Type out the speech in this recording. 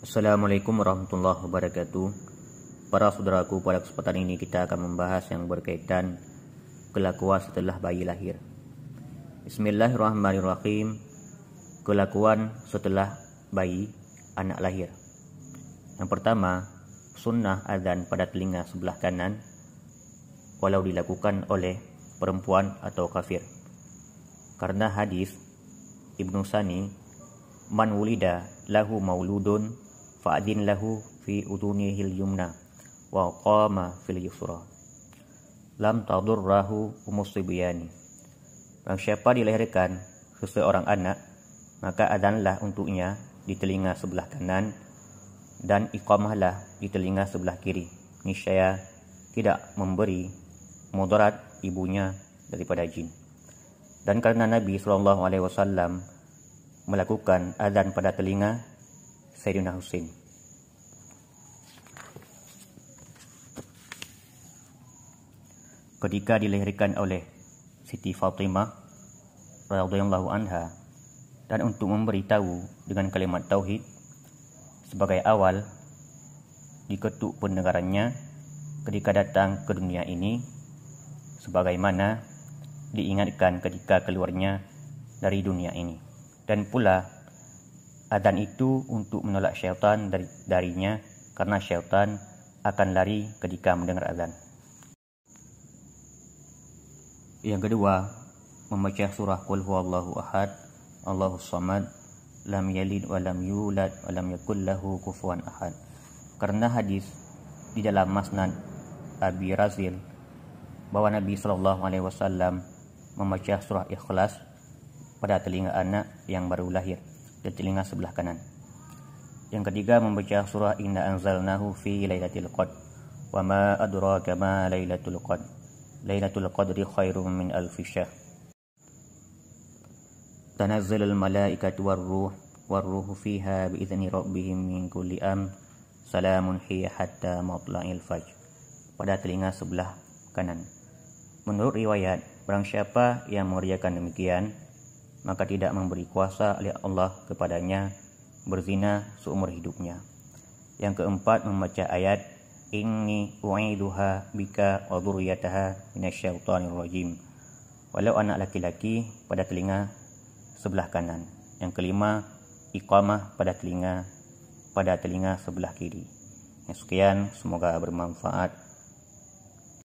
Assalamualaikum warahmatullahi wabarakatuh Para saudaraku pada kesempatan ini kita akan membahas yang berkaitan Kelakuan setelah bayi lahir Bismillahirrahmanirrahim Kelakuan setelah bayi anak lahir Yang pertama Sunnah adhan pada telinga sebelah kanan Walau dilakukan oleh perempuan atau kafir Karena hadis Ibn Sani Man wulida lahu mauludun fa'adin lahu fi udunihi al-yumna wa qama fil yusra lam tadurrahu umusibiyani Dan siapa dilahirkan seseorang anak maka adanlah untuknya di telinga sebelah kanan dan iqamahlah di telinga sebelah kiri niscaya tidak memberi mudarat ibunya daripada jin dan kerana Nabi sallallahu alaihi wasallam melakukan azan pada telinga Ferry Nausin. Ketika dilahirkan oleh Siti Fatimah radhiyallahu anha dan untuk memberitahu dengan kalimat tauhid sebagai awal diketuk pendengarannya ketika datang ke dunia ini sebagaimana diingatkan ketika keluarnya dari dunia ini dan pula adan itu untuk menolak syaitan dari darinya karena syaitan akan lari ketika mendengar adan. Yang kedua, membaca surah Qul huwallahu ahad, Allahu samad, lam yalid wa lam yulad wa lam yakul lahu kufuwan ahad. Karena hadis di dalam masnad Abi Razil bahwa Nabi sallallahu alaihi wasallam membaca surah Ikhlas pada telinga anak yang baru lahir di telinga sebelah kanan. Yang ketiga membaca surah Inna Anzalnahu fi Lailatul Qad. Wa ma adraka ma Lailatul Qad. Lailatul Qadri khairum min alf syahr. Tanazzal al malaikatu war ruh war ruh fiha bi idzni rabbihim min kulli am salamun hiya hatta matla'il fajr. Pada telinga sebelah kanan. Menurut riwayat, orang siapa yang meriakan demikian, maka tidak memberi kuasa oleh Allah kepadanya berzina seumur hidupnya. Yang keempat membaca ayat Inni u'iduha bika wa dhurriyataha minasyaitonir rajim. Walau anak laki-laki pada telinga sebelah kanan. Yang kelima iqamah pada telinga pada telinga sebelah kiri. Yang sekian semoga bermanfaat.